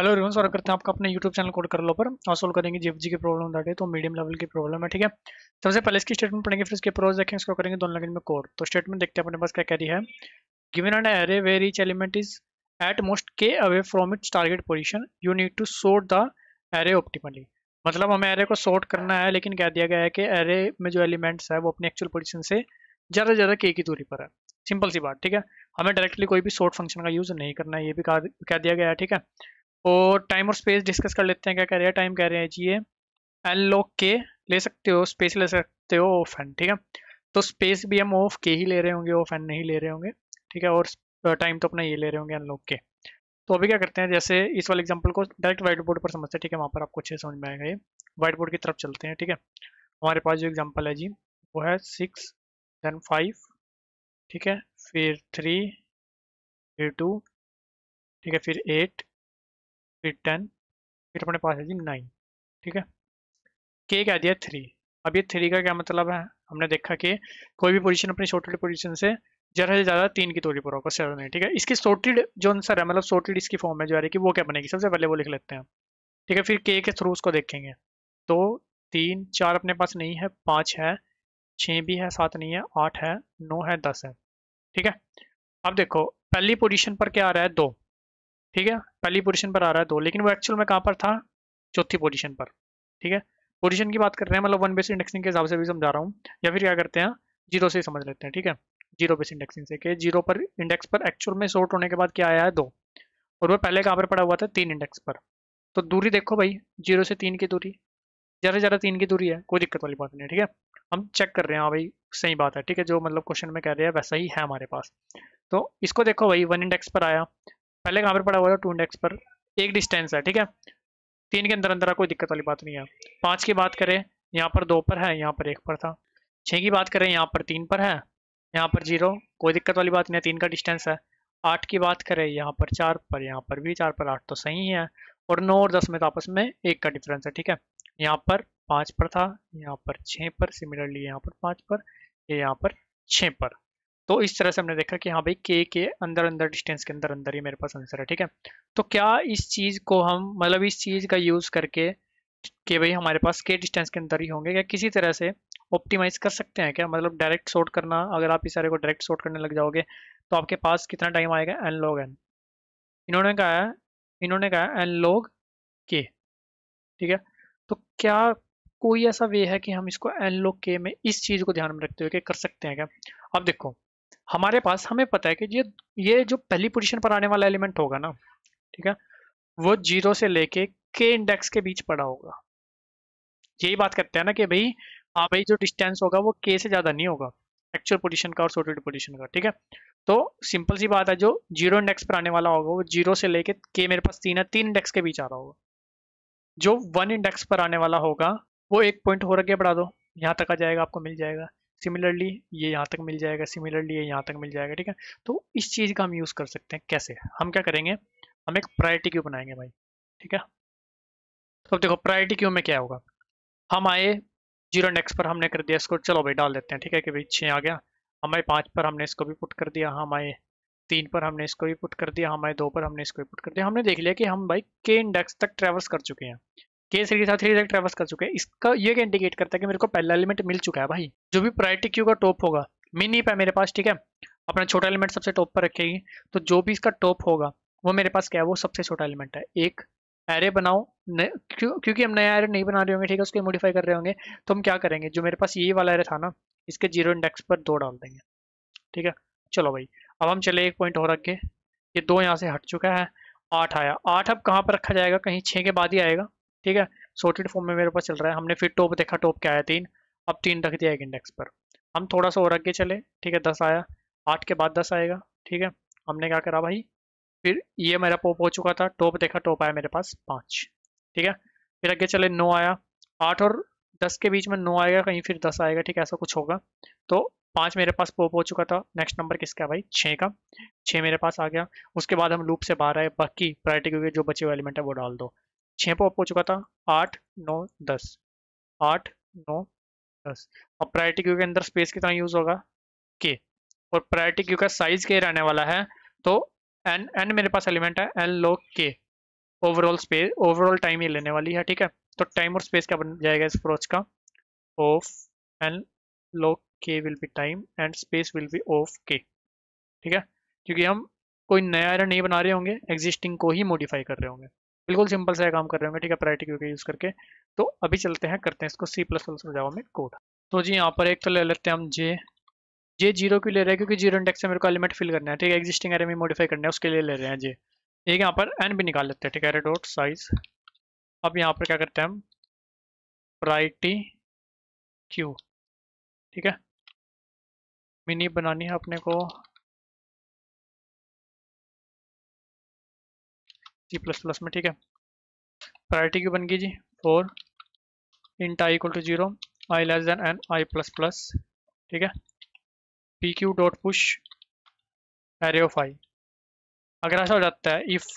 hello रिवन स्वागत करते हैं आपका अपने यूट्यूब चैनल कोड कर लो पर और सोल्व करेंगे जीएफजी की प्रॉब्लम डाट है तो मीडियम लेवल की प्रॉब्लम है ठीक है तो सबसे पहले इसकी स्टेटमेंट पढ़ेंगे फिर इसके प्रोज देखें इसको करेंगे दोनों लाइन में कोड तो स्टेटमेंट देखते हैं अपने पास क्या कह रही है given an array where each element is at most k away from its target position you need to sort the array optimally मतलब हमें एरे को सोर्ट करना है लेकिन कह दिया गया है कि एरे में जो एलिमेंट्स है वो अपनी एक्चुअल पोजिशन से ज़्यादा से ज़्यादा के की दूरी पर है सिंपल सी बात ठीक है हमें डायरेक्टली कोई भी सोर्ट फंक्शन का यूज़ नहीं करना है ये भी कह दिया गया है ठीक है और टाइम और स्पेस डिस्कस कर लेते हैं क्या कह रहे हैं टाइम कह रहे हैं जी ये अनलॉक के ले सकते हो स्पेस ले सकते हो ऑफ एन ठीक है तो स्पेस भी हम ऑफ के ही ले रहे होंगे ऑफ एन नहीं ले रहे होंगे ठीक है और टाइम uh, तो अपना ये ले रहे होंगे अनलॉक के तो अभी क्या करते हैं जैसे इस वाले एग्जाम्पल को डायरेक्ट व्हाइट बोर्ड पर समझते हैं ठीक है वहाँ पर आपको अच्छे समझ में आएगा ये व्हाइट बोर्ड की तरफ चलते हैं ठीक है हमारे पास जो एग्जाम्पल है जी वो है सिक्स देन फाइव ठीक है फिर थ्री फिर टू ठीक है फिर एट फिर टेन फिर अपने पास है जी नाइन ठीक है के कह दिया थ्री अब ये थ्री का क्या मतलब है हमने देखा कि कोई भी पोजीशन अपनी शॉर्टेड पोजीशन से ज्यादा से ज़्यादा तीन की तोड़ी पर होगा सेवन है ठीक है इसकी सोर्टेड जो आंसर है मतलब सोर्टेड इसकी फॉर्म है जो आ रही है कि वो क्या बनेगी सबसे पहले वो लिख लेते हैं ठीक है फिर के के थ्रू उसको देखेंगे तो तीन चार अपने पास नहीं है पाँच है छः भी है सात नहीं है आठ है नौ है दस है ठीक है अब देखो पहली पोजिशन पर क्या आ रहा है दो ठीक है पहली पोजीशन पर आ रहा है दो लेकिन वो एक्चुअल में कहाँ पर था चौथी पोजीशन पर ठीक है पोजीशन की बात कर रहे हैं मतलब वन बेस इंडेक्सिंग के हिसाब से भी समझा रहा हूँ या फिर क्या करते हैं जीरो से समझ लेते हैं ठीक है जीरो बेस इंडेक्सिंग से कि जीरो पर इंडेक्स पर एक्चुअल में शॉर्ट होने के बाद क्या आया है दो और वह पहले कहाँ पर पड़ा हुआ था तीन इंडेक्स पर तो दूरी देखो भाई जीरो से तीन की दूरी ज़्यादा से ज़्यादा तीन की दूरी है कोई दिक्कत वाली बात नहीं है ठीक है हम चेक कर रहे हैं हाँ भाई सही बात है ठीक है जो मतलब क्वेश्चन में कह रहे हैं वैसा ही है हमारे पास तो इसको देखो भाई वन इंडेक्स पर आया पहले कहाँ पर पड़ा हुआ था टू इंडेक्स पर एक डिस्टेंस है ठीक है तीन के अंदर अंदर कोई दिक्कत वाली बात नहीं है पाँच की बात करें यहाँ पर दो पर है यहाँ पर एक पर था छः की बात करें यहाँ पर तीन पर है यहाँ पर जीरो कोई दिक्कत वाली बात नहीं है तीन का डिस्टेंस है आठ की बात करें यहाँ पर चार पर यहाँ पर भी चार पर आठ तो सही है और नौ और दस में तो आपस में एक का डिफरेंस है ठीक है यहाँ पर पाँच पर था यहाँ पर छः पर सिमिलरली यहाँ पर पाँच पर ये यहाँ पर छः पर तो इस तरह से हमने देखा कि हाँ भाई के के अंदर अंदर डिस्टेंस के अंदर अंदर ही मेरे पास आंसर है ठीक है तो क्या इस चीज़ को हम मतलब इस चीज़ का यूज़ करके कि भाई हमारे पास के डिस्टेंस के अंदर ही होंगे क्या किसी तरह से ऑप्टिमाइज कर सकते हैं क्या मतलब डायरेक्ट शॉर्ट करना अगर आप इस सारे को डायरेक्ट शॉर्ट करने लग जाओगे तो आपके पास कितना टाइम आएगा एन लॉग एन इन्होंने कहा है इन्होंने कहा एन लॉग के ठीक है तो क्या कोई ऐसा वे है कि हम इसको एन लॉग के में इस चीज़ को ध्यान में रखते हुए कर सकते हैं क्या अब देखो हमारे पास हमें पता है कि ये ये जो पहली पोजीशन पर आने वाला एलिमेंट होगा ना ठीक है वो जीरो से लेके के इंडेक्स के बीच पड़ा होगा यही बात करते हैं ना कि भाई हाँ भाई जो डिस्टेंस होगा वो के से ज़्यादा नहीं होगा एक्चुअल पोजीशन का और सोटेड पोजीशन का ठीक है तो सिंपल सी बात है जो जीरो इंडेक्स पर आने वाला होगा वो जीरो से लेके के मेरे पास तीन है तीन इंडेक्स के बीच आ रहा होगा जो वन इंडेक्स पर आने वाला होगा वो एक पॉइंट हो रखे बढ़ा दो यहाँ तक आ जाएगा आपको मिल जाएगा सिमिलरली ये यहाँ तक मिल जाएगा सिमिलरली ये यहाँ तक मिल जाएगा ठीक है तो इस चीज़ का हम यूज़ कर सकते हैं कैसे हम क्या करेंगे हम एक प्रायरिटी क्यू बनाएंगे भाई ठीक है तो देखो प्रायरिटी क्यू में क्या होगा हम आए जीरो नेक्स्ट पर हमने कर दिया इसको चलो भाई डाल देते हैं ठीक है कि भाई छः आ गया हमारे पाँच पर हमने इसको भी पुट कर दिया हमारे तीन पर हमने इसको भी पुट कर दिया हमारे दो पर हमने इसको भी पुट कर दिया हमने देख लिया कि हम भाई के इंडेक्स तक ट्रेवल्स कर चुके हैं के सीरीज के साथ थ्री तक ट्रेवल्स कर चुके हैं इसका ये इंडिकेट करता है कि मेरे को पहला एलिमेंट मिल चुका है भाई जो भी प्रायरिटी क्यू का टॉप होगा मिनी पे मेरे पास ठीक है अपना छोटा एलिमेंट सबसे टॉप पर रखेगी तो जो भी इसका टॉप होगा वो मेरे पास क्या है वो सबसे छोटा एलिमेंट है एक एरे बनाओ क्यों क्योंकि हम नया एरे नहीं बना रहे होंगे ठीक है उसके मॉडिफाई कर रहे होंगे तो हम क्या करेंगे जो मेरे पास ये वाला एरे था ना इसके जीरो इंडेक्स पर दो डाल देंगे ठीक है चलो भाई अब हम चले एक पॉइंट और रखे ये दो यहाँ से हट चुका है आठ आया आठ अब कहाँ पर रखा जाएगा कहीं छः के बाद ही आएगा ठीक है सोटेड फॉर्म में मेरे पास चल रहा है हमने फिर टॉप देखा टॉप क्या आया तीन अब तीन रख दिया एक इंडेक्स पर हम थोड़ा सा और आगे चले ठीक है दस आया आठ के बाद दस आएगा ठीक है हमने क्या करा भाई फिर ये मेरा पॉप हो चुका था टॉप देखा टॉप आया मेरे पास पाँच ठीक है फिर आगे चले नौ आया आठ और दस के बीच में नौ आएगा कहीं फिर दस आएगा ठीक है ऐसा कुछ होगा तो पाँच मेरे पास पॉप हो चुका था नेक्स्ट नंबर किसका भाई छः का छः मेरे पास आ गया उसके बाद हम लूप से बाहर आए बाकी प्रायरिटी के जो बचे हुए एलिमेंट है वो डाल दो छः अप हो चुका था आठ नौ दस आठ नौ दस और प्रायरिटी क्यू के अंदर स्पेस कितना यूज़ होगा के और प्रायरिटी क्यू का साइज के रहने वाला है तो एन एन मेरे पास एलिमेंट है n log k overall space overall time ही लेने वाली है ठीक है तो टाइम और स्पेस क्या बन जाएगा इस अप्रोच का of n log k will be time and space will be of k ठीक है क्योंकि हम कोई नया एरर नहीं बना रहे होंगे एग्जिस्टिंग को ही मॉडिफाई कर रहे होंगे बिल्कुल सिंपल सा काम कर रहे होंगे ठीक है प्रायरिटी क्यू का यूज़ करके तो अभी चलते हैं करते हैं इसको सी प्लस प्लस जावा में कोड तो जी यहाँ पर एक तो ले लेते हैं हम जे जे जीरो क्यों ले रहे हैं क्योंकि जीरो इंडेक्स से मेरे को एलिमेंट फिल करना है ठीक है एग्जिस्टिंग एरे में मॉडिफाई करना है उसके लिए ले रहे हैं जे एक यहाँ पर एन भी निकाल लेते हैं ठीक है एरे डॉट साइज अब यहाँ पर क्या करते हैं हम प्रायरिटी क्यू ठीक है मिनी बनानी है अपने को सी प्लस प्लस में ठीक है प्रायरिटी क्यों बन गई जी for int i equal to zero i less than n i plus plus ठीक है P Q dot push array of i अगर ऐसा हो जाता है इफ़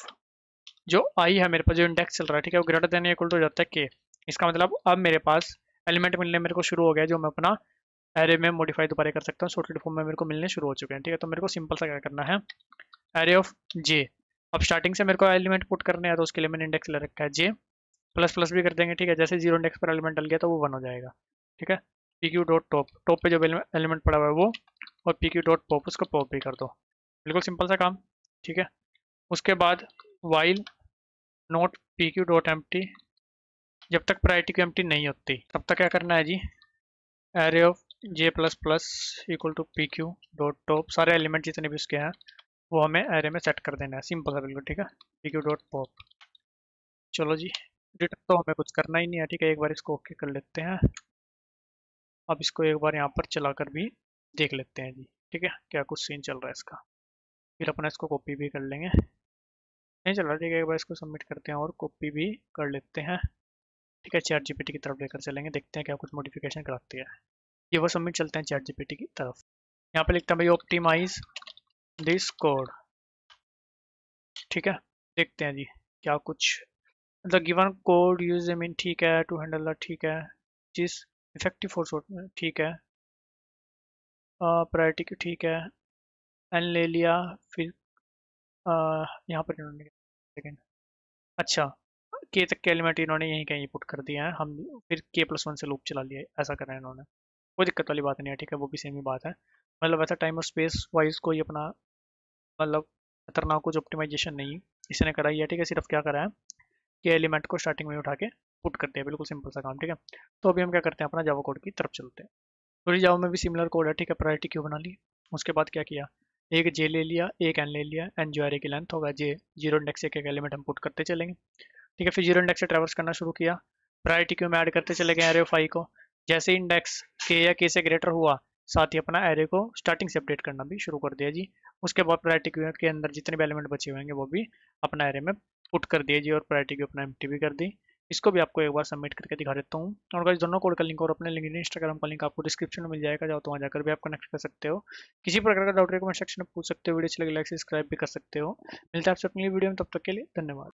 जो आई है मेरे पास जो इंडेक्स चल रहा है ठीक है वो ग्रेटर देन इक्वल टू हो जाता है के इसका मतलब अब मेरे पास एलिमेंट मिलने मेरे को शुरू हो गया जो मैं अपना एरे में मॉडिफाई दोबारा कर सकता हूँ शॉर्टेड फॉर्म में मेरे को मिलने शुरू हो चुके हैं ठीक है तो मेरे को सिंपल सा क्या करना है एरे ऑफ जे अब स्टार्टिंग से मेरे को एलिमेंट पुट करने है तो उसके लिए मैंने इंडेक्स ले रखा है जे प्लस प्लस भी कर देंगे ठीक है जैसे जीरो इंडेक्स पर एलिमेंट डल गया तो वो वन हो जाएगा ठीक है P Q dot top top पे जो एलिमेंट पड़ा हुआ है वो और पी क्यू डॉट पॉप उसको पॉप भी कर दो बिल्कुल सिंपल सा काम ठीक है उसके बाद while not P Q dot empty जब तक प्रायरिटी क्यू एम टी नहीं होती तब तक क्या करना है जी array of j plus plus equal to P Q dot top सारे एलिमेंट जितने भी उसके हैं वो हमें एरे में सेट कर देना है सिंपल है बिल्कुल ठीक है डी क्यू डॉट पॉप चलो जी रिटर्न तो हमें कुछ करना ही नहीं है ठीक है एक बार इसको ओके कर लेते हैं अब इसको एक बार यहाँ पर चला कर भी देख लेते हैं जी ठीक है क्या कुछ सीन चल रहा है इसका फिर अपना इसको कॉपी भी कर लेंगे नहीं चल रहा ठीक है एक बार इसको सबमिट करते हैं और कॉपी भी कर लेते हैं ठीक है चैट टी की तरफ लेकर चलेंगे देखते हैं क्या कुछ मोडिफिकेशन कराती है ये वो सबमिट चलते हैं चैट टी की तरफ यहाँ पर लिखता है भाई ऑप्टिमाइज दिस कोड ठीक है देखते हैं जी क्या कुछ the given code use mean ठीक है टू हैंडल ठीक है जिस इफेक्टिव फोर्स ठीक है प्रायरिटी की ठीक है एन ले लिया फिर यहाँ पर इन्होंने अच्छा के तक के एलिमेंट इन्होंने यहीं कहीं पुट कर दिया है हम फिर के प्लस वन से लूप चला लिया ऐसा कर रहे हैं इन्होंने कोई दिक्कत वाली बात नहीं है ठीक है वो भी सेम ही बात है मतलब ऐसा टाइम और स्पेस वाइज कोई अपना मतलब खतरनाक कुछ ऑप्टिमाइजेशन नहीं इसने कराई है ठीक है सिर्फ क्या करा है कि एलिमेंट को स्टार्टिंग में उठा के पुट करते हैं बिल्कुल सिंपल सा काम ठीक है तो अभी हम क्या करते हैं अपना जावा कोड की तरफ चलते हैं तो जावा में भी सिमिलर कोड है ठीक है प्रायरिटी क्यों बना ली उसके बाद क्या किया एक जे ले लिया एक एन ले लिया एन जो एरे की लेंथ होगा जे जीरो इंडेक्स एक एक एलिमेंट हम पुट करते चलेंगे ठीक है फिर जीरो इंडेक्स से ट्रेवर्स करना शुरू किया प्रायरिटी क्यू में ऐड करते चले गए एरे ऑफ को जैसे इंडेक्स के या के से ग्रेटर हुआ साथ ही अपना एरे को स्टार्टिंग से अपडेट करना भी शुरू कर दिया जी उसके बाद प्रायरिटी क्यू के अंदर जितने भी एलिमेंट बचे हुए हैं वो भी अपना एरे में पुट कर दिया जी और प्रायरिटी क्यू अपना एम भी कर दी इसको भी आपको एक बार सबमिट करके दिखा देता हूँ और गाइस दोनों कोड का लिंक और अपने लिंक इंस्टाग्राम का लिंक आपको डिस्क्रिप्शन में मिल जाएगा जाओ तो वहाँ जाकर भी आप कनेक्ट कर सकते हो किसी प्रकार का डाउट कमेंट सेक्शन में पूछ सकते हो वीडियो अच्छी लगे लाइक सब्सक्राइब भी कर सकते हो मिलता है आपसे अपनी वीडियो में तब तक के लिए धन्यवाद